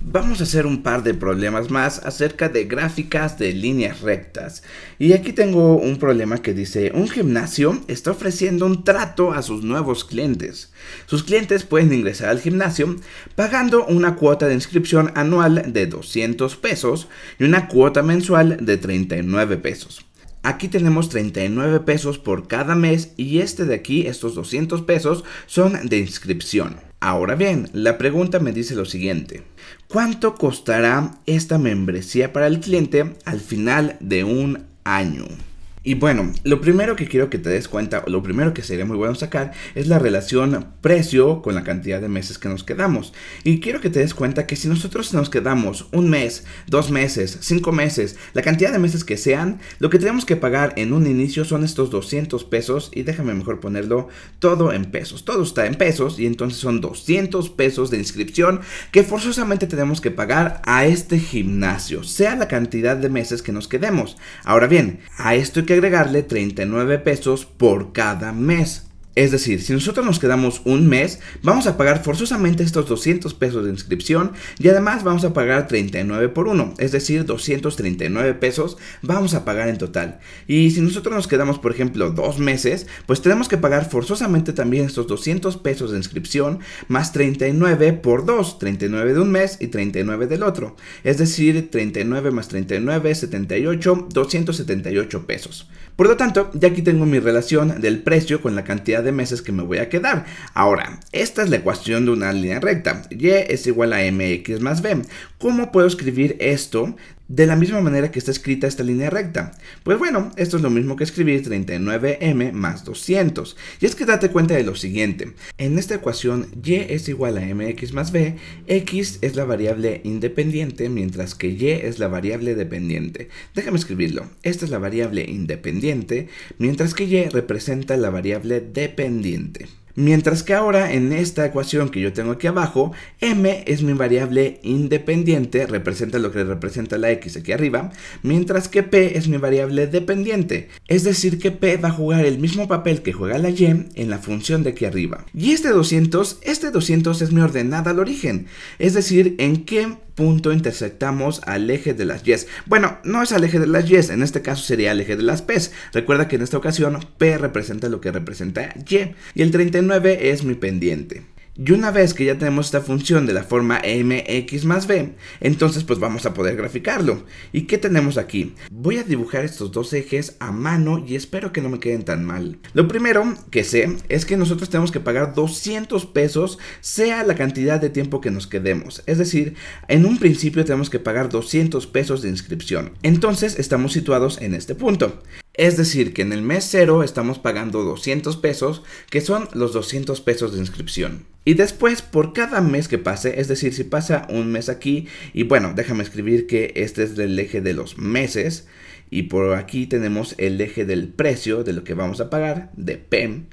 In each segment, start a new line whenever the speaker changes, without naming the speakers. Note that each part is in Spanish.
vamos a hacer un par de problemas más acerca de gráficas de líneas rectas. Y aquí tengo un problema que dice, un gimnasio está ofreciendo un trato a sus nuevos clientes. Sus clientes pueden ingresar al gimnasio pagando una cuota de inscripción anual de 200 pesos y una cuota mensual de 39 pesos. Aquí tenemos 39 pesos por cada mes y este de aquí, estos 200 pesos, son de inscripción. Ahora bien, la pregunta me dice lo siguiente. ¿Cuánto costará esta membresía para el cliente al final de un año? Y bueno, lo primero que quiero que te des cuenta, o lo primero que sería muy bueno sacar, es la relación precio con la cantidad de meses que nos quedamos. Y quiero que te des cuenta que si nosotros nos quedamos un mes, dos meses, cinco meses, la cantidad de meses que sean, lo que tenemos que pagar en un inicio son estos 200 pesos, y déjame mejor ponerlo todo en pesos. Todo está en pesos, y entonces son 200 pesos de inscripción que forzosamente tenemos que pagar a este gimnasio, sea la cantidad de meses que nos quedemos. Ahora bien, a esto que agregarle 39 pesos por cada mes. Es decir, si nosotros nos quedamos un mes, vamos a pagar forzosamente estos 200 pesos de inscripción y además vamos a pagar 39 por 1, es decir, 239 pesos vamos a pagar en total. Y si nosotros nos quedamos, por ejemplo, dos meses, pues tenemos que pagar forzosamente también estos 200 pesos de inscripción más 39 por 2, 39 de un mes y 39 del otro. Es decir, 39 más 39, 78, 278 pesos. Por lo tanto, ya aquí tengo mi relación del precio con la cantidad de meses que me voy a quedar. Ahora, esta es la ecuación de una línea recta. Y es igual a mx más b. ¿Cómo puedo escribir esto de la misma manera que está escrita esta línea recta. Pues bueno, esto es lo mismo que escribir 39m más 200. Y es que date cuenta de lo siguiente. En esta ecuación y es igual a mx más b, x es la variable independiente mientras que y es la variable dependiente. Déjame escribirlo. Esta es la variable independiente mientras que y representa la variable dependiente. Mientras que ahora en esta ecuación que yo tengo aquí abajo, m es mi variable independiente, representa lo que representa la x aquí arriba, mientras que p es mi variable dependiente, es decir que p va a jugar el mismo papel que juega la y en la función de aquí arriba. Y este 200, este 200 es mi ordenada al origen, es decir, en qué punto intersectamos al eje de las y, Bueno, no es al eje de las y, en este caso sería al eje de las p, Recuerda que en esta ocasión P representa lo que representa Y y el 39 es mi pendiente. Y una vez que ya tenemos esta función de la forma mx más b, entonces pues vamos a poder graficarlo. ¿Y qué tenemos aquí? Voy a dibujar estos dos ejes a mano y espero que no me queden tan mal. Lo primero que sé es que nosotros tenemos que pagar 200 pesos sea la cantidad de tiempo que nos quedemos. Es decir, en un principio tenemos que pagar 200 pesos de inscripción. Entonces estamos situados en este punto. Es decir, que en el mes cero estamos pagando 200 pesos, que son los 200 pesos de inscripción. Y después, por cada mes que pase, es decir, si pasa un mes aquí, y bueno, déjame escribir que este es el eje de los meses, y por aquí tenemos el eje del precio de lo que vamos a pagar, de PEM.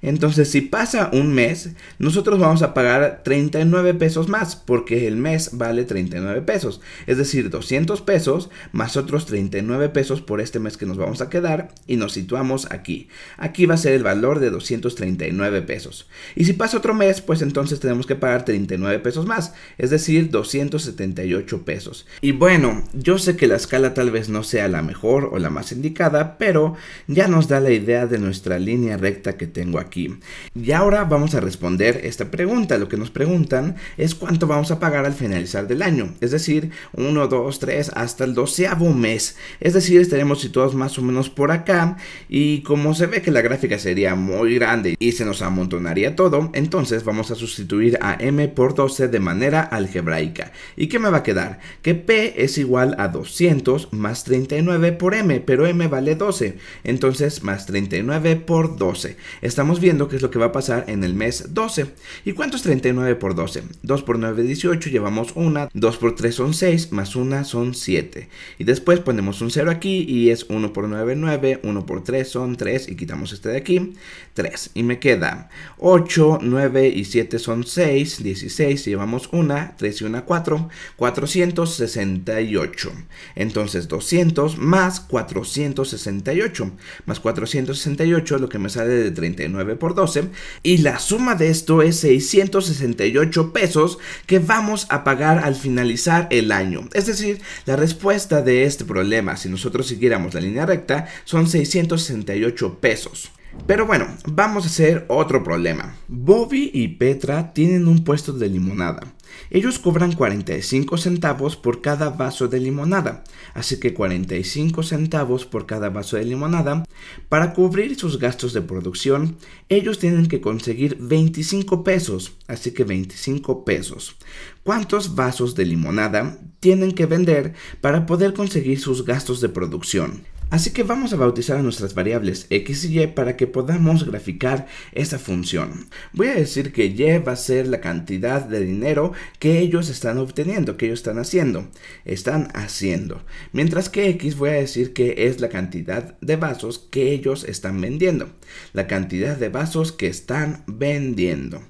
Entonces, si pasa un mes, nosotros vamos a pagar 39 pesos más, porque el mes vale 39 pesos. Es decir, 200 pesos más otros 39 pesos por este mes que nos vamos a quedar y nos situamos aquí. Aquí va a ser el valor de 239 pesos. Y si pasa otro mes, pues entonces tenemos que pagar 39 pesos más, es decir, 278 pesos. Y bueno, yo sé que la escala tal vez no sea la mejor o la más indicada, pero ya nos da la idea de nuestra línea recta que tengo aquí. Y ahora vamos a responder esta pregunta. Lo que nos preguntan es cuánto vamos a pagar al finalizar del año, es decir, 1, 2, 3 hasta el doceavo mes. Es decir, estaremos situados más o menos por acá y como se ve que la gráfica sería muy grande y se nos amontonaría todo, entonces vamos a sustituir a m por 12 de manera algebraica. ¿Y qué me va a quedar? Que p es igual a 200 más 39 por m, pero m vale 12. Entonces, más 39 por 12. Estamos viendo qué es lo que va a pasar en el mes 12. ¿Y cuánto es 39 por 12? 2 por 9 18, llevamos 1. 2 por 3 son 6, más 1 son 7. Y después ponemos un 0 aquí y es 1 por 9 9, 1 por 3 son 3 y quitamos este de aquí, 3. Y me queda 8, 9 y 7 son 6, 16, llevamos 1, 3 y 1 4, 468. Entonces 200 más más 468. Más 468 es lo que me sale de 39 por 12. Y la suma de esto es 668 pesos que vamos a pagar al finalizar el año. Es decir, la respuesta de este problema, si nosotros siguiéramos la línea recta, son 668 pesos. Pero bueno, vamos a hacer otro problema. Bobby y Petra tienen un puesto de limonada. Ellos cobran 45 centavos por cada vaso de limonada, así que 45 centavos por cada vaso de limonada. Para cubrir sus gastos de producción, ellos tienen que conseguir 25 pesos, así que 25 pesos. ¿Cuántos vasos de limonada tienen que vender para poder conseguir sus gastos de producción? Así que vamos a bautizar a nuestras variables x y y para que podamos graficar esa función. Voy a decir que y va a ser la cantidad de dinero que ellos están obteniendo, que ellos están haciendo, están haciendo. Mientras que x voy a decir que es la cantidad de vasos que ellos están vendiendo, la cantidad de vasos que están vendiendo.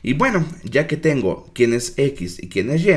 Y bueno, ya que tengo quién es x y quién es y,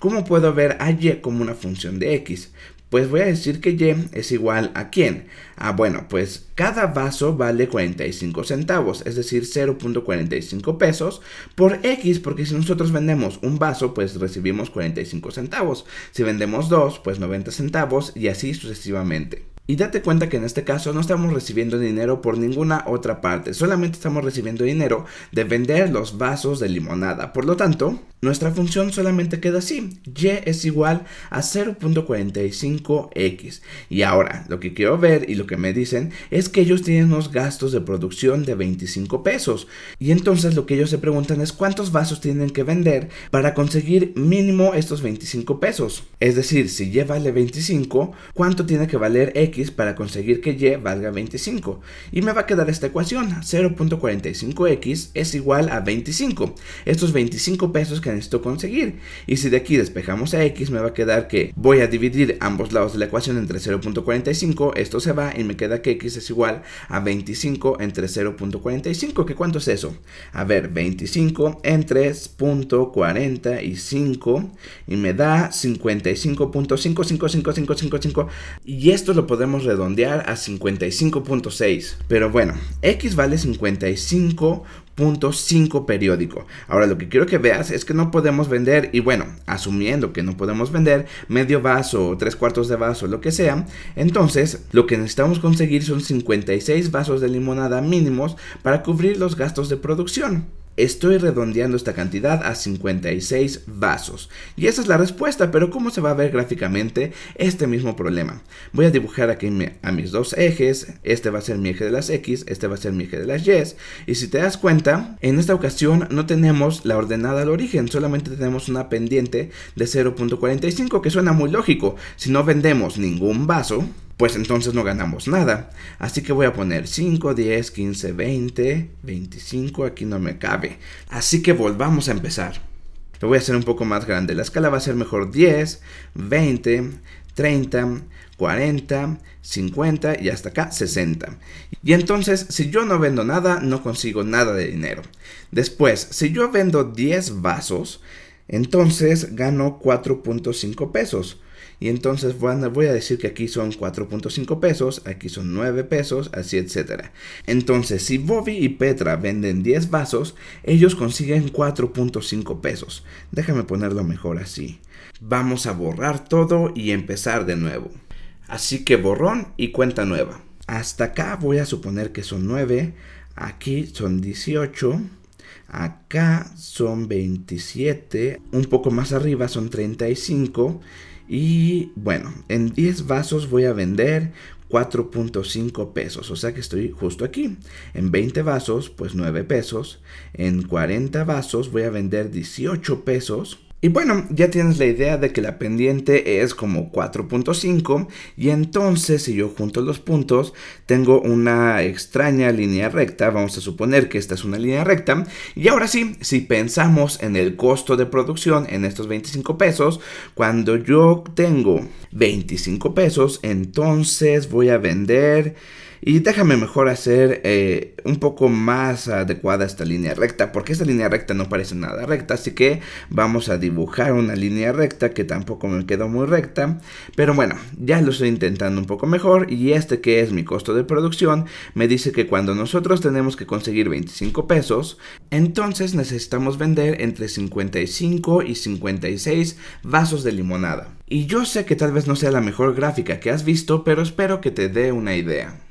¿cómo puedo ver a y como una función de x? Pues voy a decir que Y es igual a quién. Ah, bueno, pues cada vaso vale 45 centavos, es decir, 0.45 pesos por X, porque si nosotros vendemos un vaso, pues recibimos 45 centavos. Si vendemos dos, pues 90 centavos y así sucesivamente. Y date cuenta que en este caso no estamos recibiendo dinero por ninguna otra parte, solamente estamos recibiendo dinero de vender los vasos de limonada. Por lo tanto, nuestra función solamente queda así, y es igual a 0.45x. Y ahora, lo que quiero ver y lo que me dicen es que ellos tienen unos gastos de producción de 25 pesos. Y entonces lo que ellos se preguntan es cuántos vasos tienen que vender para conseguir mínimo estos 25 pesos. Es decir, si Y vale 25, ¿cuánto tiene que valer X? para conseguir que y valga 25. Y me va a quedar esta ecuación, 0.45x es igual a 25. Estos 25 pesos que necesito conseguir. Y si de aquí despejamos a x, me va a quedar que voy a dividir ambos lados de la ecuación entre 0.45, esto se va y me queda que x es igual a 25 entre 0.45, que cuánto es eso? A ver, 25 entre 0.45 y me da 55.555555 y esto lo podemos redondear a 55.6. Pero bueno, X vale 55.5 periódico. Ahora lo que quiero que veas es que no podemos vender y bueno, asumiendo que no podemos vender medio vaso o tres cuartos de vaso, lo que sea, entonces lo que necesitamos conseguir son 56 vasos de limonada mínimos para cubrir los gastos de producción. Estoy redondeando esta cantidad a 56 vasos. Y esa es la respuesta, pero ¿cómo se va a ver gráficamente este mismo problema? Voy a dibujar aquí a mis dos ejes, este va a ser mi eje de las X, este va a ser mi eje de las Y, y si te das cuenta, en esta ocasión no tenemos la ordenada al origen, solamente tenemos una pendiente de 0.45, que suena muy lógico, si no vendemos ningún vaso, pues entonces no ganamos nada. Así que voy a poner 5, 10, 15, 20, 25, aquí no me cabe. Así que volvamos a empezar. Lo voy a hacer un poco más grande. La escala va a ser mejor 10, 20, 30, 40, 50 y hasta acá 60. Y entonces, si yo no vendo nada, no consigo nada de dinero. Después, si yo vendo 10 vasos, entonces gano 4.5 pesos. Y entonces voy a decir que aquí son 4.5 pesos, aquí son 9 pesos, así etcétera. Entonces, si Bobby y Petra venden 10 vasos, ellos consiguen 4.5 pesos. Déjame ponerlo mejor así. Vamos a borrar todo y empezar de nuevo. Así que borrón y cuenta nueva. Hasta acá voy a suponer que son 9, aquí son 18, acá son 27, un poco más arriba son 35 y bueno, en 10 vasos voy a vender 4.5 pesos, o sea que estoy justo aquí. En 20 vasos, pues 9 pesos. En 40 vasos voy a vender 18 pesos. Y bueno, ya tienes la idea de que la pendiente es como 4.5 y entonces si yo junto los puntos tengo una extraña línea recta, vamos a suponer que esta es una línea recta y ahora sí, si pensamos en el costo de producción en estos 25 pesos, cuando yo tengo 25 pesos entonces voy a vender y déjame mejor hacer eh, un poco más adecuada esta línea recta, porque esta línea recta no parece nada recta, así que vamos a dibujar una línea recta que tampoco me quedó muy recta. Pero bueno, ya lo estoy intentando un poco mejor y este que es mi costo de producción me dice que cuando nosotros tenemos que conseguir 25 pesos, entonces necesitamos vender entre 55 y 56 vasos de limonada. Y yo sé que tal vez no sea la mejor gráfica que has visto, pero espero que te dé una idea.